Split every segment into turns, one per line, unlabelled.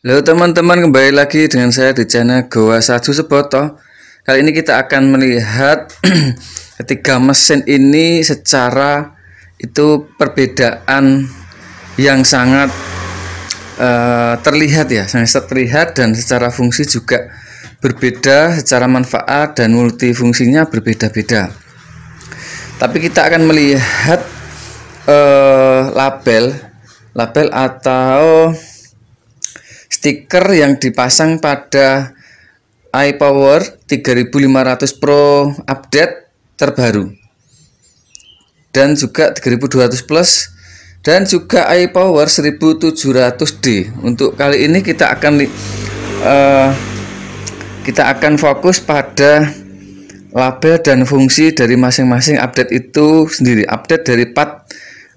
Halo teman-teman, kembali lagi dengan saya di channel Goa Saju Seboto. Kali ini kita akan melihat ketiga mesin ini secara itu perbedaan yang sangat uh, terlihat ya, sangat terlihat dan secara fungsi juga berbeda, secara manfaat dan multifungsinya berbeda-beda. Tapi kita akan melihat uh, label, label atau stiker yang dipasang pada iPower 3500 Pro update terbaru dan juga 3200 plus dan juga iPower 1700D untuk kali ini kita akan uh, kita akan fokus pada label dan fungsi dari masing-masing update itu sendiri update dari part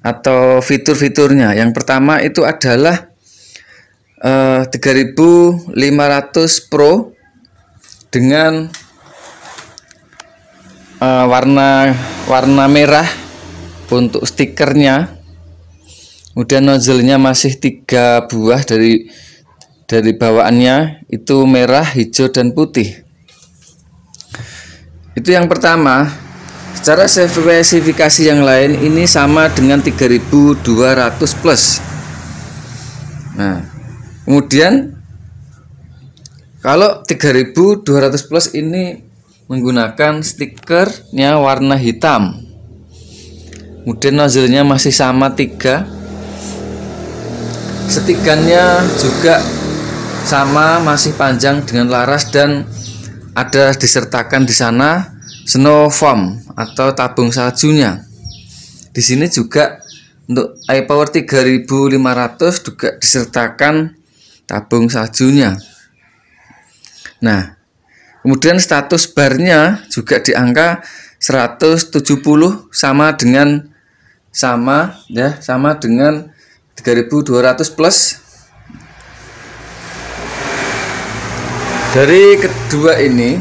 atau fitur-fiturnya yang pertama itu adalah 3500 eh, Pro dengan uh, warna warna merah untuk stikernya kemudian nozzle-nya masih tiga buah dari dari bawaannya itu merah hijau dan putih itu yang pertama secara spesifikasi yang lain ini sama dengan 3200 plus nah kemudian kalau 3200 plus ini menggunakan stikernya warna hitam kemudian nozzle-nya masih sama 3. setikannya juga sama masih panjang dengan laras dan ada disertakan di sana snow foam atau tabung saljunya di sini juga untuk iPower 3500 juga disertakan tabung saljunya. Nah, kemudian status barnya juga di angka 170 sama dengan sama ya, sama dengan 3200 plus dari kedua ini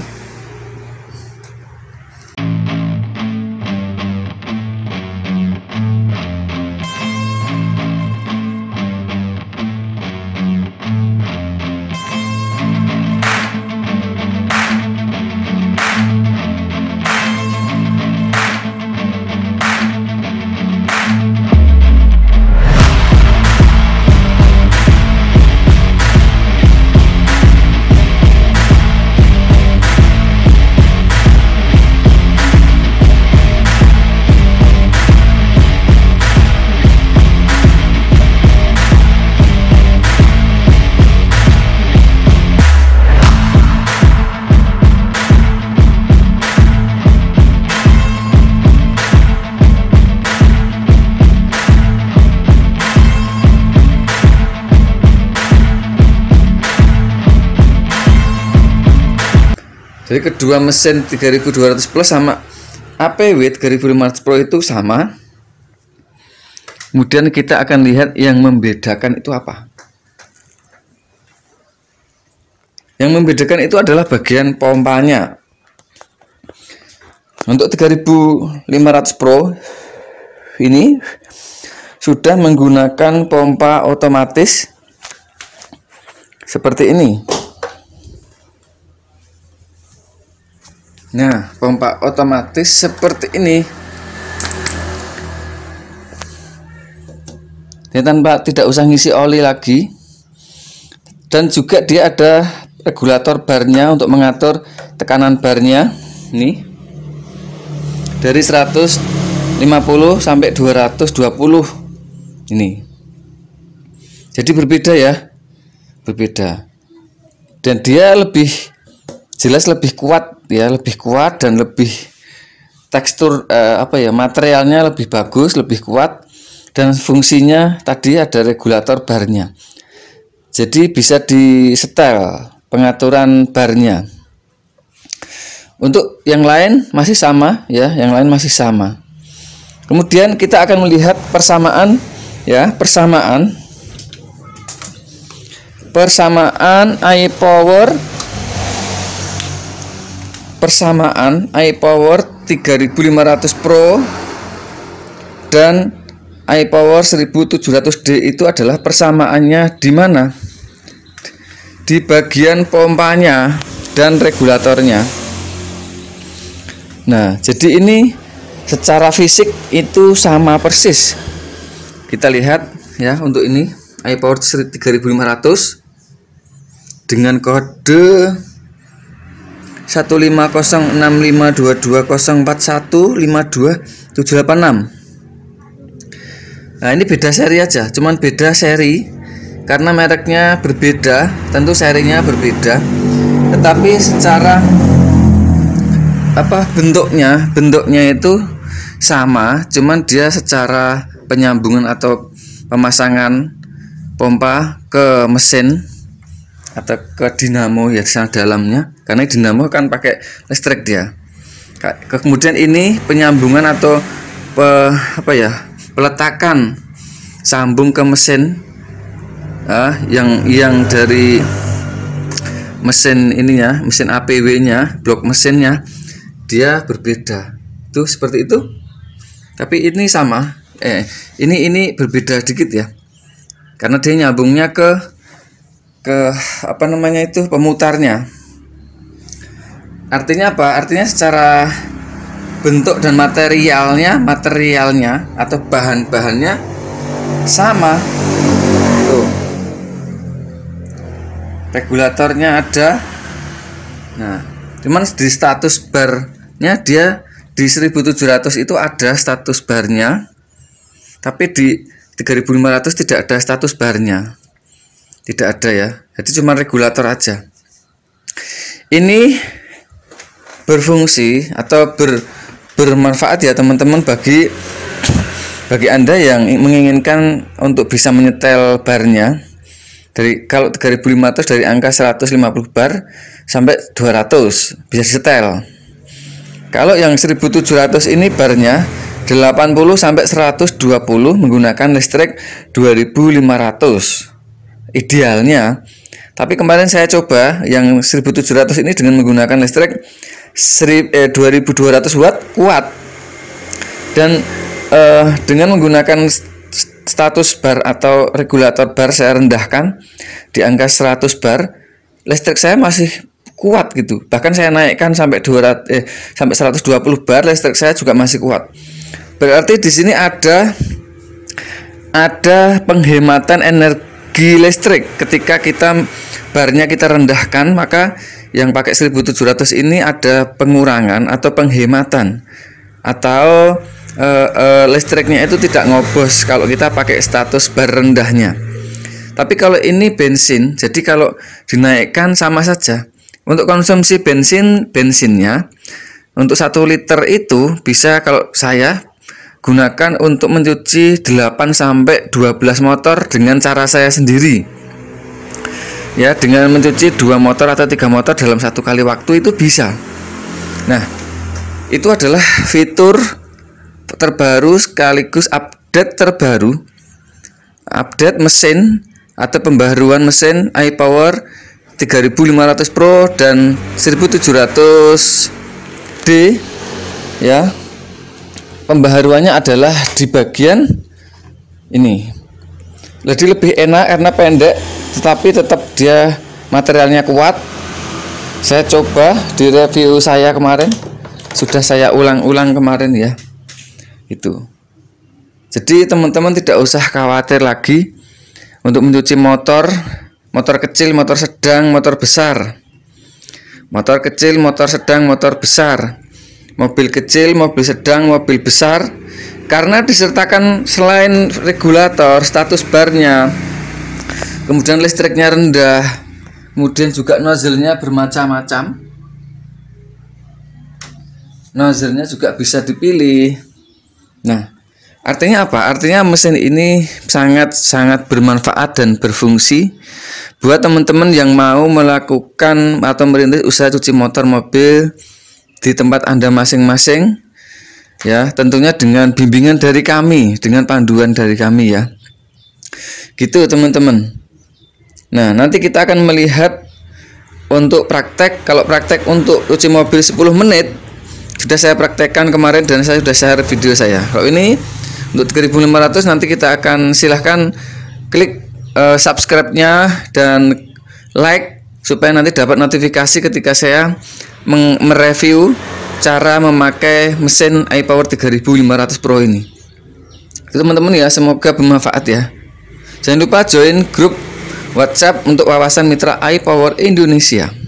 Jadi kedua mesin 3200 plus sama APW 3500 Pro itu sama. Kemudian kita akan lihat yang membedakan itu apa. Yang membedakan itu adalah bagian pompanya. Untuk 3500 Pro ini sudah menggunakan pompa otomatis seperti ini. Nah, pompa otomatis seperti ini. Dia tanpa tidak usah ngisi oli lagi. Dan juga dia ada regulator barnya untuk mengatur tekanan barnya. Nih. Dari 150 sampai 220. Ini. Jadi berbeda ya. Berbeda. Dan dia lebih jelas lebih kuat ya lebih kuat dan lebih tekstur eh, apa ya materialnya lebih bagus lebih kuat dan fungsinya tadi ada regulator barnya jadi bisa di setel pengaturan barnya untuk yang lain masih sama ya yang lain masih sama kemudian kita akan melihat persamaan ya persamaan persamaan i power persamaan iPower 3500 Pro dan iPower 1700D itu adalah persamaannya di mana? Di bagian pompanya dan regulatornya. Nah, jadi ini secara fisik itu sama persis. Kita lihat ya untuk ini iPower 3500 dengan kode 150652204152786 nah ini beda seri aja cuman beda seri karena mereknya berbeda tentu serinya berbeda tetapi secara apa bentuknya bentuknya itu sama cuman dia secara penyambungan atau pemasangan pompa ke mesin atau ke dinamo yang dalamnya karena dinamo kan pakai listrik dia kemudian ini penyambungan atau pe, apa ya peletakan sambung ke mesin eh, yang yang dari mesin ininya mesin APW nya blok mesinnya dia berbeda tuh seperti itu tapi ini sama eh ini ini berbeda dikit ya karena dia nyambungnya ke ke apa namanya itu pemutarnya. Artinya apa? Artinya secara bentuk dan materialnya, materialnya atau bahan-bahannya sama. Tuh. Regulatornya ada. Nah, cuman di status barnya dia di 1700 itu ada status barnya. Tapi di 3500 tidak ada status barnya tidak ada ya jadi cuma regulator aja ini berfungsi atau ber, bermanfaat ya teman-teman bagi bagi anda yang menginginkan untuk bisa menyetel barnya dari kalau 3500 dari angka 150 bar sampai 200 bisa setel kalau yang 1700 ini barnya 80 sampai 120 menggunakan listrik 2500 idealnya. Tapi kemarin saya coba yang 1700 ini dengan menggunakan listrik 2200 eh, watt kuat. Dan eh, dengan menggunakan status bar atau regulator bar saya rendahkan di angka 100 bar, listrik saya masih kuat gitu. Bahkan saya naikkan sampai 200 eh sampai 120 bar listrik saya juga masih kuat. Berarti di sini ada ada penghematan energi energi listrik ketika kita barnya kita rendahkan maka yang pakai 1700 ini ada pengurangan atau penghematan atau e, e, listriknya itu tidak ngobos kalau kita pakai status bar rendahnya tapi kalau ini bensin jadi kalau dinaikkan sama saja untuk konsumsi bensin bensinnya untuk satu liter itu bisa kalau saya gunakan untuk mencuci 8-12 motor dengan cara saya sendiri ya dengan mencuci dua motor atau tiga motor dalam satu kali waktu itu bisa nah itu adalah fitur terbaru sekaligus update terbaru update mesin atau pembaruan mesin iPower 3500 Pro dan 1700D ya pembaharuannya adalah di bagian ini jadi lebih enak karena pendek tetapi tetap dia materialnya kuat saya coba di review saya kemarin sudah saya ulang-ulang kemarin ya itu jadi teman-teman tidak usah khawatir lagi untuk mencuci motor motor kecil motor sedang motor besar motor kecil motor sedang motor besar mobil kecil, mobil sedang, mobil besar karena disertakan selain regulator, status barnya kemudian listriknya rendah kemudian juga nozzle-nya bermacam-macam nozzle-nya juga bisa dipilih nah Artinya apa? Artinya mesin ini sangat-sangat bermanfaat dan berfungsi buat teman-teman yang mau melakukan atau merintis usaha cuci motor mobil di tempat Anda masing-masing ya, tentunya dengan bimbingan dari kami, dengan panduan dari kami ya. Gitu teman-teman. Nah, nanti kita akan melihat untuk praktek kalau praktek untuk uji mobil 10 menit sudah saya praktekkan kemarin dan saya sudah share video saya kalau ini untuk 3500 nanti kita akan silahkan klik uh, eh, subscribe nya dan like supaya nanti dapat notifikasi ketika saya mereview cara memakai mesin iPower 3500 Pro ini teman-teman ya semoga bermanfaat ya jangan lupa join grup WhatsApp untuk wawasan mitra iPower Indonesia